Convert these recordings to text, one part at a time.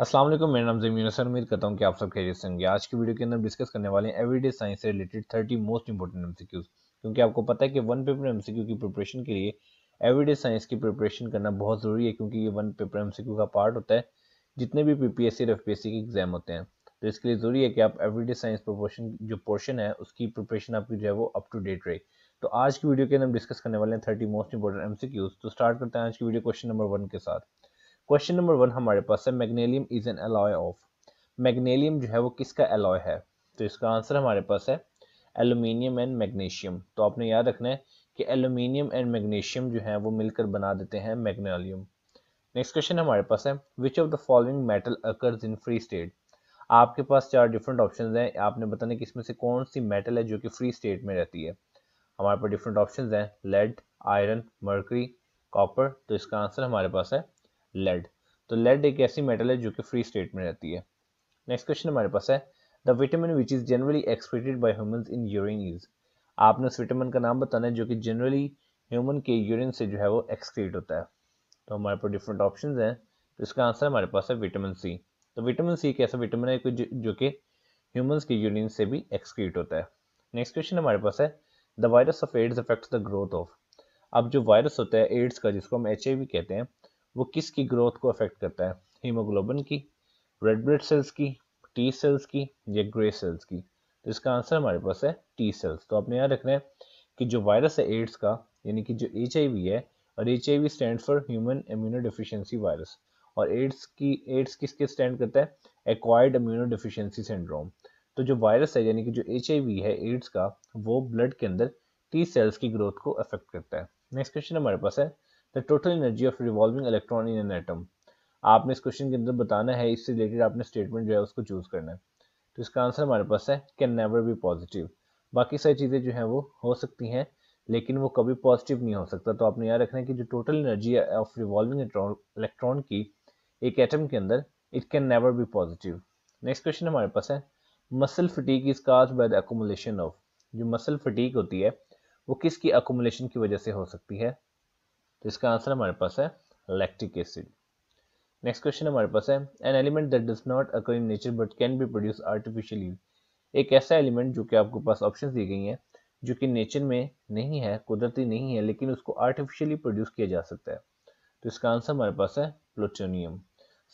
अस्सलाम वालेकुम मेरा नाम जमीन सर उम्मीद करता हूँ कि आप सब खैरियत से होंगे आज की वीडियो के अंदर डिस्कस करने वाले हैं एवरीडे साइंस से related thirty most important MCQs क्योंकि आपको पता है कि वन पेपर एमसीक्यू की प्रिपरेशन के लिए एवरीडे साइंस की प्रिपरेशन करना बहुत ज़रूरी है क्योंकि ये वन पेपर एम का पार्ट होता है जितने भी पी और एफपीएससी के एग्जाम होते हैं तो इसके लिए ज़रूरी है कि आप एवरीडे साइंस प्रोपोर्शन जो पोर्शन है उसकी प्रिपरेशन आपकी जो है वो अप टू डेट रहे तो आज की वीडियो के अंदर डिस्कस करने वाले हैं थर्टी मोस्ट इंपॉर्टेंट एमसीक्यूज तो स्टार्ट करते हैं आज की वीडियो क्वेश्चन नंबर वन के साथ क्वेश्चन नंबर वन हमारे पास है magnalium is an alloy of magnalium जो है वो किसका एलॉय है तो इसका आंसर हमारे पास है एलुमिनियम एंड मैग्नीशियम तो आपने याद रखना है कि एलुमिनियम एंड मैग्नीशियम जो है वो मिलकर बना देते हैं मैग्नेलियम नेक्स्ट क्वेश्चन हमारे पास है which of the following metal occurs in free state आपके पास चार डिफरेंट ऑप्शन हैं आपने बताने कि इसमें से कौन सी मेटल है जो कि फ्री स्टेट में रहती है हमारे पास डिफरेंट ऑप्शन हैं लेड आयरन मर्करी कॉपर तो इसका आंसर हमारे पास है लेड तो लेड एक ऐसी मेटल है जो कि फ्री स्टेट में रहती है नेक्स्ट क्वेश्चन हमारे पास है the vitamin which is generally excreted by human in urine is आपने उस विटामिन का नाम बताना है जो कि जनरली ह्यूमन के यूरिन से जो है वो एक्सक्रीट होता है तो हमारे पास डिफरेंट ऑप्शन हैं तो इसका आंसर हमारे पास है विटामिन सी तो विटामिन सी एक ऐसा विटामिन है जो, कि ह्यूमंस के यूरिन से भी एक्सक्रीट होता है नेक्स्ट क्वेश्चन हमारे पास है the virus of AIDS affect the growth of अब जो वायरस होता है एड्स का जिसको हम एच कहते हैं वो किसकी ग्रोथ को अफेक्ट करता है हीमोग्लोबिन की रेड ब्लड सेल्स की टी सेल्स की या ग्रे सेल्स की तो इसका आंसर हमारे पास है टी सेल्स तो आपने याद रखना है कि जो वायरस है एड्स का यानी कि जो एच है और H I V stand for human immunodeficiency virus और एड्स की एड्स किसके स्टैंड करता है एक्वायर्ड इम्यूनो डिफिशियंसी सिंड्रोम तो जो वायरस है यानी कि जो एच है एड्स का वो ब्लड के अंदर टी सेल्स की ग्रोथ को अफेक्ट करता है नेक्स्ट क्वेश्चन हमारे पास है the total energy of revolving electron in an atom आपने इस क्वेश्चन के अंदर बताना है इससे रिलेटेड आपने स्टेटमेंट जो है उसको चूज करना है तो इसका आंसर हमारे पास है कैन नेवर बी पॉजिटिव बाकी सारी चीज़ें जो हैं वो हो सकती हैं लेकिन वो कभी पॉजिटिव नहीं हो सकता तो आपने याद रखना है कि जो total energy of revolving electron की एक एटम के अंदर it can never be positive next question हमारे पास है muscle fatigue is cause by the accumulation of जो मसल फटीक होती है वो किसकी अकोमोलेशन की वजह से हो सकती है तो इसका आंसर हमारे पास है लैक्टिक एसिड नेक्स्ट क्वेश्चन हमारे पास है an element that does not occur in nature but can be produce artificially एक ऐसा एलिमेंट जो कि आपको पास ऑप्शन दी गई हैं जो कि नेचर में नहीं है कुदरती नहीं है लेकिन उसको आर्टिफिशियली प्रोड्यूस किया जा सकता है तो इसका आंसर हमारे पास है प्लूटोनियम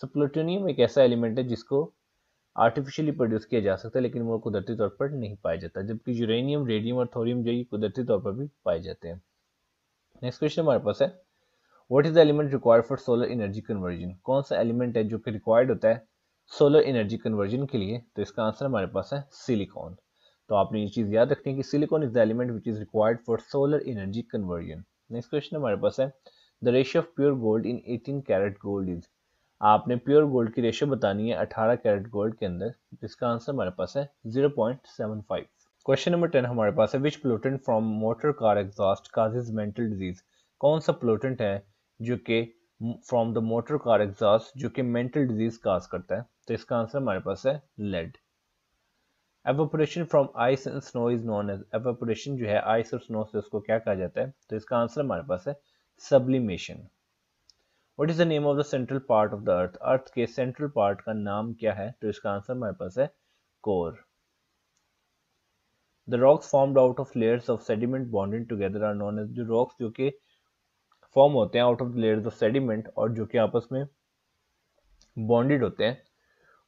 सो प्लूटोनियम एक ऐसा एलिमेंट है जिसको आर्टिफिशियली प्रोड्यूस किया जा सकता है लेकिन वो कुदरती तौर पर नहीं पाया जाता जबकि यूरेनियम रेडियम और थोरियम जो ये कुदरती तौर पर भी पाए जाते हैं नेक्स्ट क्वेश्चन हमारे पास है what is the element required for solar energy conversion कौन सा एलिमेंट है जो कि रिक्वायर्ड होता है सोलर एनर्जी कन्वर्जन के लिए तो इसका आंसर हमारे पास है सिलिकॉन तो आपने ये चीज़ याद रखनी है कि silicon is the element which is required for solar energy conversion next question हमारे पास है the ratio of pure gold in eighteen carat gold is आपने प्योर गोल्ड की रेशियो बतानी है अठारह कैरेट गोल्ड के अंदर इसका आंसर हमारे पास है फाइव क्वेश्चन नंबर टेन हमारे पास है which pollutant from motor car exhaust causes mental disease कौन सा प्लोटेंट है जो कि from the motor car exhaust जो कि मेंटल डिजीज काज करता है तो इसका आंसर हमारे पास है lead evaporation from ice and snow is known as evaporation जो है आइस और स्नो से उसको क्या कहा जाता है तो इसका आंसर हमारे पास है sublimation what is the name of the central part of the earth earth के सेंट्रल पार्ट का नाम क्या है तो इसका आंसर हमारे पास है core the rocks formed out of layers of sediment bonded together are known as जो रॉक्स जो कि फॉर्म होते हैं out of layers of sediment और जो कि आपस में बॉन्डेड होते हैं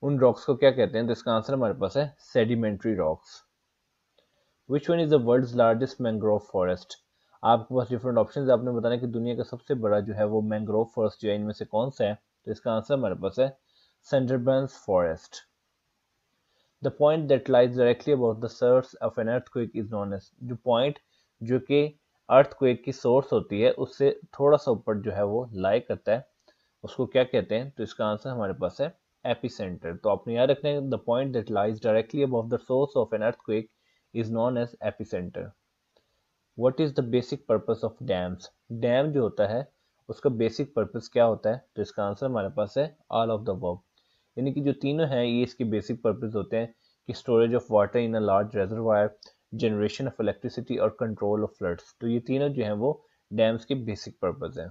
उन रॉक्स को क्या कहते हैं तो इसका आंसर हमारे पास है sedimentary rocks which one is the world largest mangrove forest आपके पास डिफरेंट ऑप्शन आपने बताया कि दुनिया का सबसे बड़ा जो है वो मैंग्रोव फॉरेस्ट जो है इनमें से कौन सा है तो इसका आंसर हमारे पास है Sundarbans forest The point that lies directly above the source of an earthquake is known as जो point जो कि earthquake की source होती है उससे थोड़ा सा ऊपर जो है वो lie करता है उसको क्या कहते हैं तो इसका आंसर हमारे पास है epicenter. तो आपने याद रखना है the point that lies directly above the source of an earthquake is known as epicentre what is the basic purpose of dams dam जो होता है उसका बेसिक पर्पज़ क्या होता है तो इसका आंसर हमारे पास है ऑल ऑफ द वर्ब यानी कि जो तीनों हैं ये इसके बेसिक पर्पज़ होते हैं कि storage of water in a large reservoir generation of electricity और कंट्रोल ऑफ फ्लड्स तो ये तीनों जो हैं वो डैम्स के बेसिक पर्पज़ हैं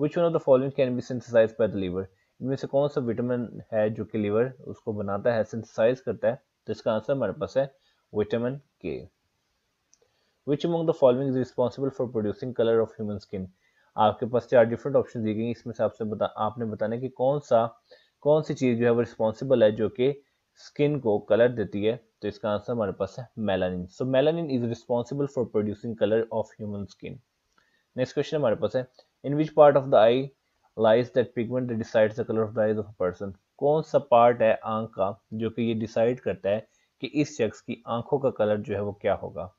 which one of the following can be synthesise by the liver इनमें से कौन सा विटामिन है जो कि लीवर उसको बनाता है सिंथेसाइज करता है तो इसका आंसर हमारे पास है vitamin K which among the following is responsible for producing colour of human skin आपके पास चार डिफरेंट ऑप्शन दी गई इसमें से आपसे बता आपने बताना कि कौन सा कौन सी चीज़ जो है वो रिस्पॉन्सिबल है जो कि स्किन को कलर देती है तो इसका आंसर हमारे पास है melanin so melanin is responsible for producing colour of human skin next question हमारे पास है in which part of the eye lies that pigment that decides the colour of the eyes of a person कौन सा part है आंख का जो कि ये डिसाइड करता है कि इस शख्स की आंखों का कलर जो है वो क्या होगा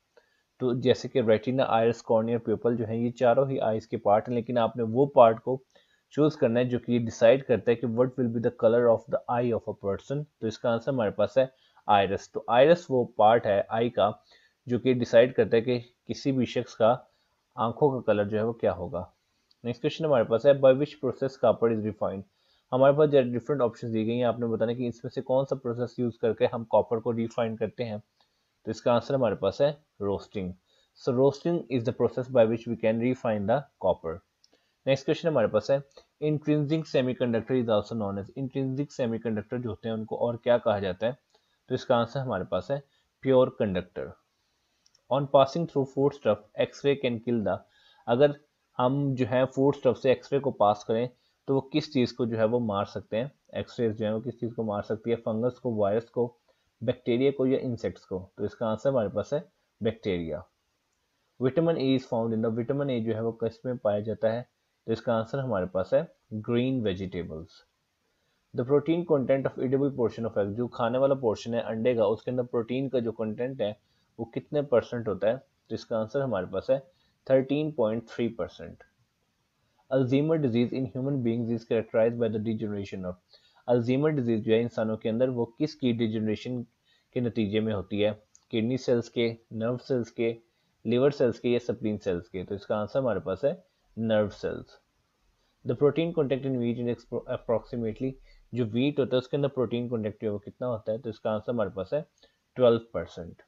तो जैसे कि रेटिना आयरस कॉर्नियर प्यूपल जो है ये चारों ही आईज के पार्ट हैं लेकिन आपने वो पार्ट को चूज करना है जो कि डिसाइड करता है कि what will be the colour of the eye of a person तो इसका आंसर हमारे पास है आयरस तो आयरस वो पार्ट है आई का जो कि डिसाइड करता है कि किसी भी शख्स का आंखों का कलर जो है वो क्या होगा नेक्स्ट क्वेश्चन हमारे पास है by which process copper is refined हमारे पास डिफरेंट ऑप्शन दी गई हैं आपने बताने कि इसमें से कौन सा प्रोसेस यूज़ करके हम कॉपर को रिफाइन करते हैं तो इसका आंसर हमारे पास है roasting so roasting is the process by which we can refine the copper next question हमारे पास है intrinsic conductor is also known as intrinsic conductor जो होते हैं उनको और क्या कहा जाता है तो इसका आंसर हमारे पास है pure conductor on passing through food stuff X ray can kill the अगर हम जो है फूड स्टफ से एक्सरे को पास करें तो वो किस चीज़ को जो है वो मार सकते हैं एक्सरे जो है वो किस चीज़ को मार सकती है फंगस को वायरस को बैक्टीरिया को या इंसेक्ट्स को तो इसका आंसर हमारे पास है bacteria vitamin A is found in the vitamin A जो है वो किस में पाया जाता है तो इसका आंसर हमारे पास है green vegetables the protein content of edible portion of egg जो खाने वाला पोर्शन है अंडे का उसके अंदर प्रोटीन का जो कंटेंट है वो कितने परसेंट होता है तो इसका आंसर हमारे पास है 13.3 percent Alzheimer disease in human beings is characterise by the degeneration of Alzheimer disease जो है इंसानों के अंदर वो किस की डिजनरेशन के नतीजे में होती है किडनी सेल्स के नर्व सेल्स के लिवर सेल्स के या सप्लीन सेल्स के तो इसका आंसर हमारे पास है nerve cells the protein contact in wheat is approximately जो वीट होता है उसके अंदर प्रोटीन कॉन्टेक्ट वो कितना होता है तो इसका आंसर हमारे पास है ट्वेल्व परसेंट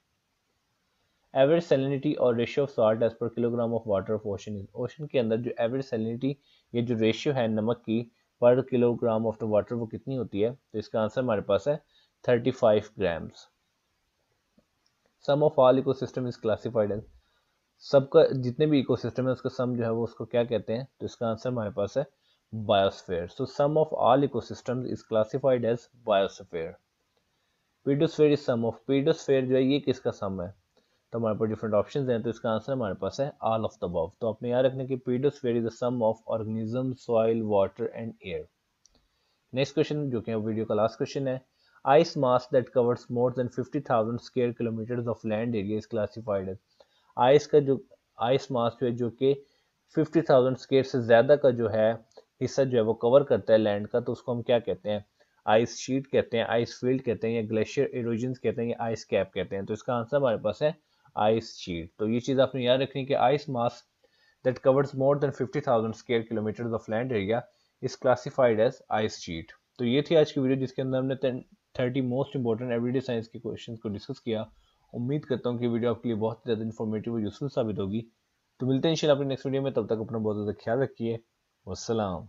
एवरेज सेलिनिटी और ratio of salt as per kilogram of water of ocean ocean के अंदर जो एवरेज सेलिनिटी या जो रेशियो है नमक की पर किलोग्राम ऑफ द वाटर वो कितनी होती है तो इसका आंसर हमारे पास है thirty five grams sum of all ecosystem is classified as सबका जितने भी इकोसिस्टम है उसका सम जो है वो उसको क्या कहते हैं तो इसका आंसर हमारे पास है biosphere so sum of all ecosystem is classified as biosphere pedosphere is sum of pedosphere जो है ये किसका सम है तो हमारे पास डिफरेंट ऑप्शन हैं तो इसका आंसर हमारे पास है ऑल ऑफ द बव तो आपने याद रखना कि pedosphere is the sum of organism soil water and air next question जो कि वीडियो का लास्ट क्वेश्चन है ice mass that covers more than fifty thousand square kilometers of land area is classified as ice का जो ice मास जो है जो कि 50,000 स्केयर से ज़्यादा का जो है हिस्सा जो है वो कवर करता है लैंड का तो उसको हम क्या कहते हैं आइस शीट कहते हैं आइस फील्ड कहते हैं या ग्लेशियर इरोजन कहते हैं या आइस कैप कहते हैं तो इसका आंसर हमारे पास है आइस शीट तो ये चीज़ आपने याद रखनी कि ice mass that covers more than 50,000 square kilometre of land area is classified as ice sheet तो ये थी आज की वीडियो जिसके अंदर हमने thirty most important everyday science के क्वेश्चन को डिस्कस किया उम्मीद करता हूँ कि वीडियो आपके लिए बहुत ज़्यादा इन्फॉर्मेटिव और यूज़फुल साबित होगी तो मिलते हैं इंशाल्लाह अपने नेक्स्ट वीडियो में तब तक अपना बहुत ज़्यादा ख्याल रखिए वसलाम